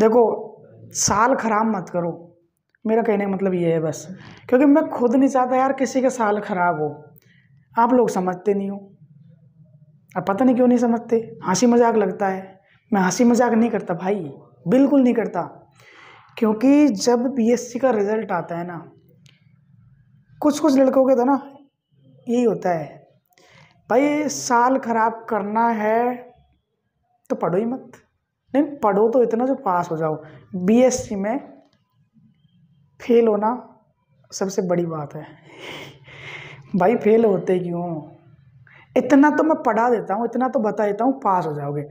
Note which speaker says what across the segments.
Speaker 1: देखो साल खराब मत करो मेरा कहने का मतलब ये है बस क्योंकि मैं खुद नहीं चाहता यार किसी का साल खराब हो आप लोग समझते नहीं हो अब पता नहीं क्यों नहीं समझते हंसी मजाक लगता है मैं हंसी मजाक नहीं करता भाई बिल्कुल नहीं करता क्योंकि जब बीएससी का रिज़ल्ट आता है ना कुछ कुछ लड़कों के तो ना यही होता है भाई साल ख़राब करना है तो पढ़ो ही मत नहीं पढ़ो तो इतना जो पास हो जाओ बीएससी में फेल होना सबसे बड़ी बात है भाई फेल होते क्यों इतना तो मैं पढ़ा देता हूँ इतना तो बता देता हूँ पास हो जाओगे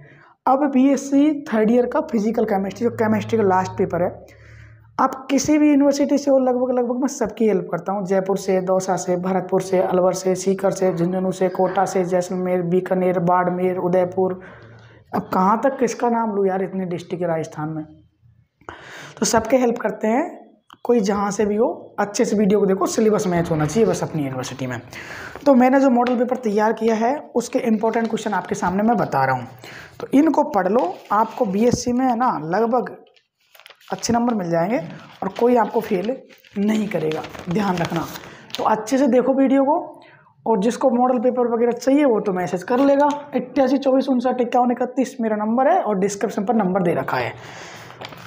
Speaker 1: अब बीएससी थर्ड ईयर का फिजिकल केमिस्ट्री जो केमिस्ट्री का लास्ट पेपर है आप किसी भी यूनिवर्सिटी से हो लगभग लगभग मैं सबकी हेल्प करता हूँ जयपुर से दौसा से भरतपुर से अलवर से सीकर से झुंझुनू से कोटा से जैसलमेर बीकानेर बाड़मेर उदयपुर अब कहाँ तक किसका नाम लूँ यार इतने डिस्ट्रिक्ट राजस्थान में तो सबके हेल्प करते हैं कोई जहाँ से भी हो अच्छे से वीडियो को देखो सिलेबस मैच होना चाहिए बस अपनी यूनिवर्सिटी में तो मैंने जो मॉडल पेपर तैयार किया है उसके इंपॉर्टेंट क्वेश्चन आपके सामने मैं बता रहा हूँ तो इनको पढ़ लो आपको बीएससी में है ना लगभग अच्छे नंबर मिल जाएंगे और कोई आपको फेल नहीं करेगा ध्यान रखना तो अच्छे से देखो वीडियो को और जिसको मॉडल पेपर वगैरह चाहिए वो तो मैसेज कर लेगा अट्ठासी चौबीस उनसठ इक्यावन इकतीस मेरा नंबर है और डिस्क्रिप्शन पर नंबर दे रखा है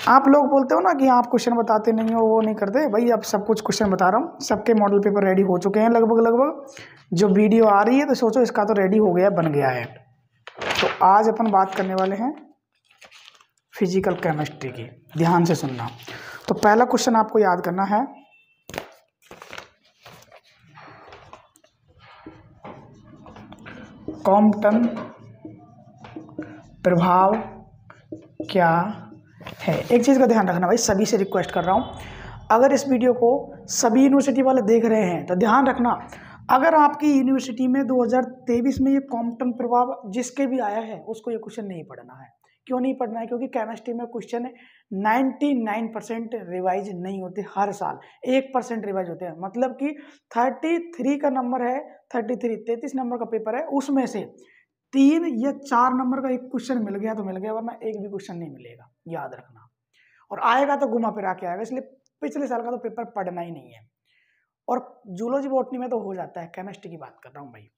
Speaker 1: आप लोग बोलते हो ना कि आप क्वेश्चन बताते नहीं हो वो नहीं करते भाई आप सब कुछ क्वेश्चन बता रहा हूँ सबके मॉडल पेपर रेडी हो चुके हैं लगभग लगभग जो वीडियो आ रही है तो सोचो इसका तो रेडी हो गया बन गया है तो आज अपन बात करने वाले हैं फिजिकल केमिस्ट्री की ध्यान से सुनना तो पहला क्वेश्चन आपको याद करना है कॉम्पटन प्रभाव क्या है एक चीज़ का ध्यान रखना भाई सभी से रिक्वेस्ट कर रहा हूँ अगर इस वीडियो को सभी यूनिवर्सिटी वाले देख रहे हैं तो ध्यान रखना अगर आपकी यूनिवर्सिटी में 2023 में ये कॉम्पटन प्रभाव जिसके भी आया है उसको ये क्वेश्चन नहीं पढ़ना है क्यों नहीं पढ़ना है क्योंकि केमिस्ट्री में question ninety nine percent revise नहीं होते हर साल एक परसेंट रिवाइज होते हैं मतलब कि थर्टी थ्री का नंबर है थर्टी थ्री तैंतीस नंबर का पेपर है उसमें से तीन या चार नंबर का एक क्वेश्चन मिल गया तो मिल गया वरना एक भी क्वेश्चन नहीं मिलेगा याद रखना और आएगा तो घुमा फिरा के आएगा इसलिए पिछले साल का तो पेपर पढ़ना ही नहीं है और जूलॉजी बॉटनी में तो हो जाता है केमिस्ट्री की बात कर रहा हूँ भाई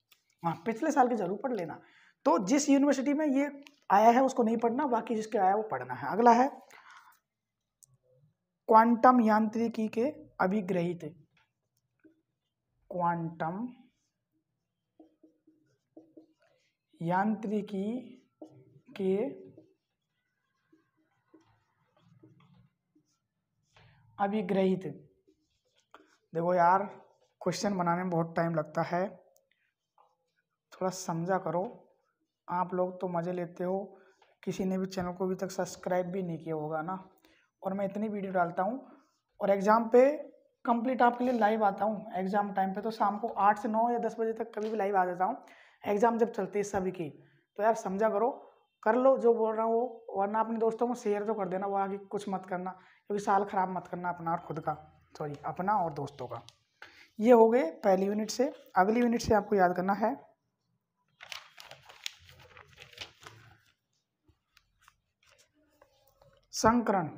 Speaker 1: हाँ पिछले साल के जरूर पढ़ लेना तो जिस यूनिवर्सिटी में ये आया है उसको नहीं पढ़ना बाकी जिसके आया वो पढ़ना है अगला है क्वांटम यांत्रिकी के अभिग्रहित क्वांटम यांत्रिकी के अभिग्रहित देखो यार क्वेश्चन बनाने में बहुत टाइम लगता है थोड़ा समझा करो आप लोग तो मज़े लेते हो किसी ने भी चैनल को अभी तक सब्सक्राइब भी नहीं किया होगा ना और मैं इतनी वीडियो डालता हूँ और एग्ज़ाम पे कंप्लीट आपके लिए लाइव आता हूँ एग्ज़ाम टाइम पे तो शाम को आठ से नौ या दस बजे तक कभी भी लाइव आ जाता हूँ एग्ज़ाम जब चलती है सभी की तो यार समझा करो कर लो जो बोल रहा हूँ वो वरना अपने दोस्तों को शेयर तो कर देना वो आगे कुछ मत करना क्योंकि साल ख़राब मत करना अपना और खुद का सॉरी अपना और दोस्तों का ये हो गए पहली यूनिट से अगली यूनिट से आपको याद करना है संकरण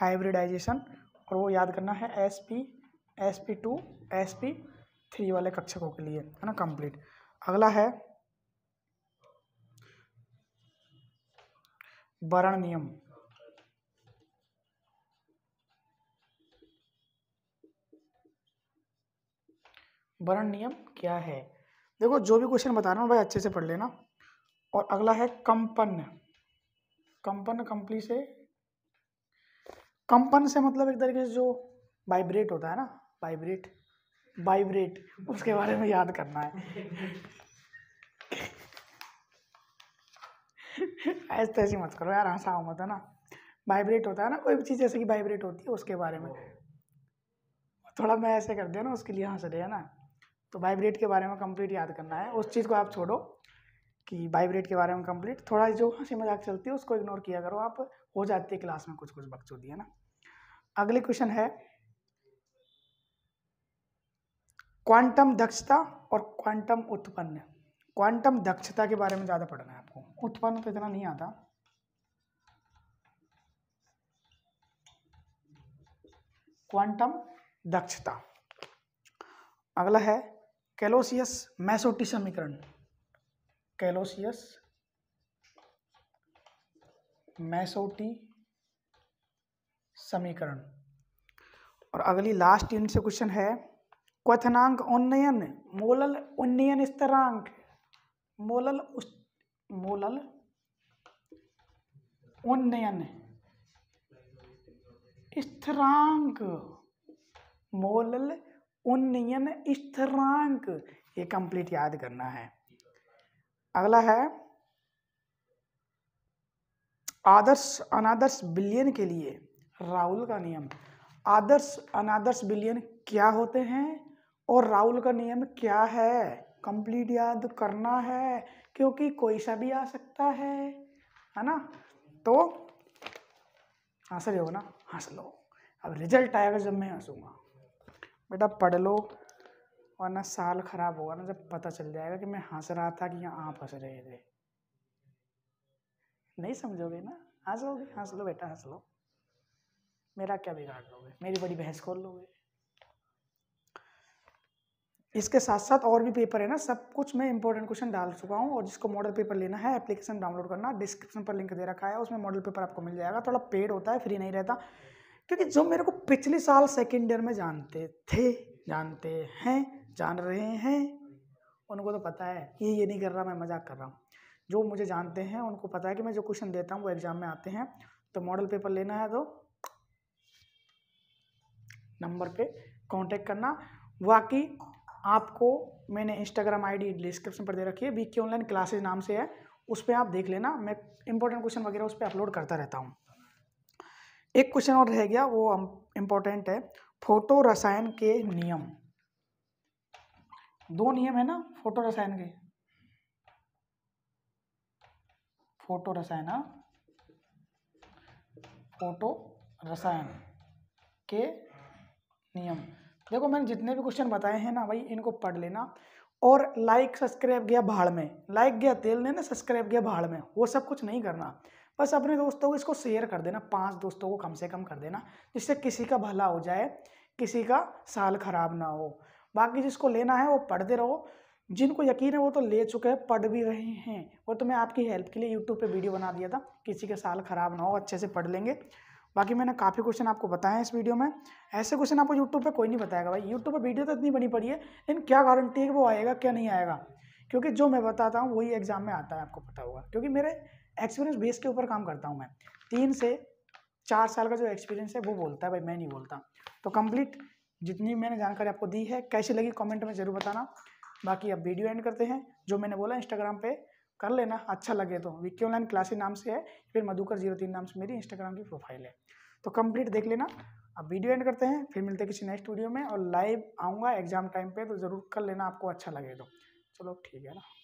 Speaker 1: हाइब्रिडाइजेशन और वो याद करना है S P S P two S P three वाले कक्षकों के लिए है ना कंप्लीट अगला है वर्ण नियम वर्ण नियम क्या है देखो जो भी क्वेश्चन बता रहा हूँ भाई अच्छे से पढ़ लेना और अगला है कंपन कंपन कंपनी से कंपन से मतलब एक तरीके से जो वाइब्रेट होता है ना वाइब्रेट वाइब्रेट उसके बारे में याद करना है ऐसे तैसे मत करो यार हंसा मत है ना वाइब्रेट होता है ना कोई भी चीज़ जैसे कि वाइब्रेट होती है उसके बारे में थोड़ा मैं ऐसे कर दिया ना उसके लिए हंस रहे है ना तो वाइब्रेट के बारे में कंप्लीट याद करना है उस चीज़ को आप छोड़ो कि वाइब्रेट के बारे में कंप्लीट थोड़ा जो हंसी मजाक चलती है उसको इग्नोर किया करो आप हो जाती है क्लास में कुछ कुछ बकचोदी है ना अगले क्वेश्चन है क्वांटम दक्षता और क्वांटम उत्पन्न क्वांटम दक्षता के बारे में ज़्यादा पढ़ना है आपको उत्पन्न तो इतना नहीं आता क्वांटम दक्षता अगला है कैलोसियस मैसोटी समीकरण कैलोसियस मैसोटी समीकरण और अगली लास्ट यूनिट से क्वेश्चन है क्वथनांक उन्नयन मोलल उन्नयन स्तरांक मोलल उस मोलल उन्नयन स्थिरांक मोलल उन्नयन स्थिरांक ये कंप्लीट याद करना है अगला है आदर्श अनादर्श बिलियन के लिए राहुल का नियम आदर्श अनादर्श बिलियन क्या होते हैं और राहुल का नियम क्या है कंप्लीट याद करना है क्योंकि कोई सा भी आ सकता है है ना तो आंसर ही होगा ना हंस हाँ, लो अब रिजल्ट आएगा जब मैं हंसूंगा बेटा पढ़ लो वरना साल ख़राब होगा ना जब पता चल जाएगा कि मैं हंस रहा था कि यहाँ आप हंस रहे थे नहीं समझोगे ना हंस लोगे हंस लो बेटा हंस लो मेरा क्या बिगाड़ लोगे मेरी बड़ी बहस खोल लोगे इसके साथ साथ और भी पेपर है ना सब कुछ मैं इंपॉर्टेंट क्वेश्चन डाल चुका हूँ और जिसको मॉडल पेपर लेना है एप्लीकेशन डाउनलोड करना डिस्क्रिप्शन पर लिंक दे रखा है उसमें मॉडल पेपर आपको मिल जाएगा थोड़ा पेड होता है फ्री नहीं रहता क्योंकि जो मेरे को पिछले साल सेकेंड ईयर में जानते थे जानते हैं जान रहे हैं उनको तो पता है कि ये नहीं कर रहा मैं मजाक कर रहा हूँ जो मुझे जानते हैं उनको पता है कि मैं जो क्वेश्चन देता हूँ वो एग्ज़ाम में आते हैं तो मॉडल पेपर लेना है तो नंबर पे कांटेक्ट करना बाकी आपको मैंने इंस्टाग्राम आईडी डिस्क्रिप्शन पर दे रखी है बी के ऑनलाइन क्लासेज नाम से है उस पर आप देख लेना मैं इंपॉर्टेंट क्वेश्चन वगैरह उस पर अपलोड करता रहता हूँ एक क्वेश्चन और रह गया वो इम्पोर्टेंट है फोटो रसायन के नियम दो नियम है ना फोटो रसायन के फोटो रसायन हाँ। फोटो रसायन के नियम देखो मैंने जितने भी क्वेश्चन बताए हैं ना भाई इनको पढ़ लेना और लाइक सब्सक्राइब गया भाड़ में लाइक गया तेल लेना सब्सक्राइब गया भाड़ में वो सब कुछ नहीं करना बस अपने दोस्तों को इसको शेयर कर देना पांच दोस्तों को कम से कम कर देना जिससे किसी का भला हो जाए किसी का साल खराब ना हो बाकी जिसको लेना है वो पढ़ते रहो जिनको यकीन है वो तो ले चुके हैं पढ़ भी रहे हैं और तो मैं आपकी हेल्प के लिए यूट्यूब पे वीडियो बना दिया था किसी के साल ख़राब ना हो अच्छे से पढ़ लेंगे बाकी मैंने काफ़ी क्वेश्चन आपको बताए हैं इस वीडियो में ऐसे क्वेश्चन आपको यूट्यूब पर कोई नहीं बताएगा भाई यूट्यूब पर वीडियो तो इतनी बनी पड़ी है लेकिन क्या गारंटी है कि वो आएगा क्या नहीं आएगा क्योंकि जो मैं बताता हूँ वही एग्ज़ाम में आता है आपको पता होगा क्योंकि मेरे एक्सपीरियंस बेस के ऊपर काम करता हूँ मैं तीन से चार साल का जो एक्सपीरियंस है वो बोलता है भाई मैं नहीं बोलता तो कम्प्लीट जितनी मैंने जानकारी आपको दी है कैसी लगी कमेंट में ज़रूर बताना बाकी अब वीडियो एंड करते हैं जो मैंने बोला इंस्टाग्राम पे कर लेना अच्छा लगे तो विक्की ऑनलाइन क्लासी नाम से है फिर मधुकर जीरो तीन नाम से मेरी इंस्टाग्राम की प्रोफाइल है तो कंप्लीट देख लेना अब वीडियो एंड करते हैं फिर मिलते हैं किसी नेक्स्ट वीडियो में और लाइव आऊँगा एग्जाम टाइम पर तो ज़रूर कर लेना आपको अच्छा लगे तो चलो ठीक है ना